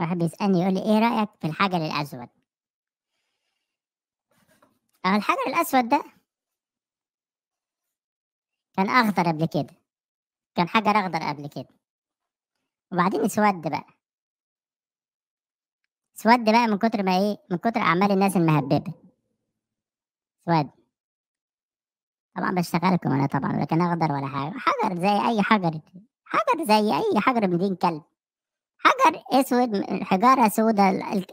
واحد بيسألني يقول لي إيه رأيك في الحجر الأسود؟ أه الحجر الأسود ده كان أخضر قبل كده كان حجر أخضر قبل كده وبعدين اسود بقى اسود بقى من كتر ما إيه من كتر أعمال الناس المهببة اسود طبعا بشتغلكم أنا طبعا ولا كان أخضر ولا حاجة حجر زي أي حجر حجر زي أي حجر من دين كلب حجر اسود حجاره سوداء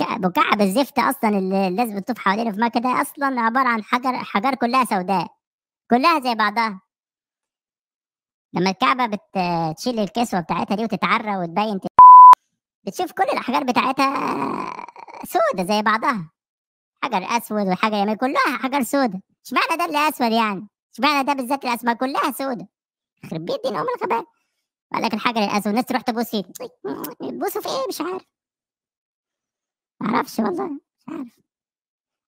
مكعب الزفت اصلا اللي الناس بتطوف حوالينه في مكه ده اصلا عباره عن حجر حجار كلها سوداء كلها زي بعضها لما الكعبه بتشيل الكسوه بتاعتها دي وتتعرى وتبين بتشوف كل الاحجار بتاعتها سودة زي بعضها حجر اسود وحجر يمين يعني كلها حجر سودة اشمعنى ده اللي اسود يعني اشمعنى ده بالذات الاسماء كلها سودة يخرب بيت دين ام الغباء لك الحجر للاسف الناس تروح تبوسي بوسوا في ايه مش عارف معرفش والله مش عارف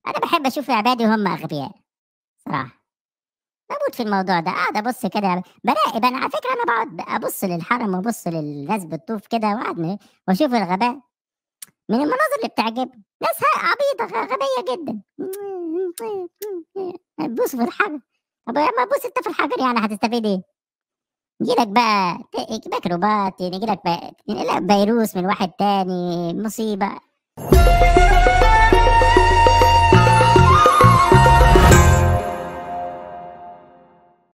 انا بحب اشوف عبادي وهم اغبياء صراحه بموت في الموضوع ده قاعد ابص كده براقب انا على فكره انا بقعد ابص للحرم وابص للناس بتطوف كده وقعد واشوف الغباء من المناظر اللي بتعجبني ناس عبيطه غبيه جدا بص في الحجر طب ما بص انت في الحجر يعني هتستفيد ايه؟ يجيلك بقى يجيلك يجيلك بقى... فيروس من واحد تاني مصيبة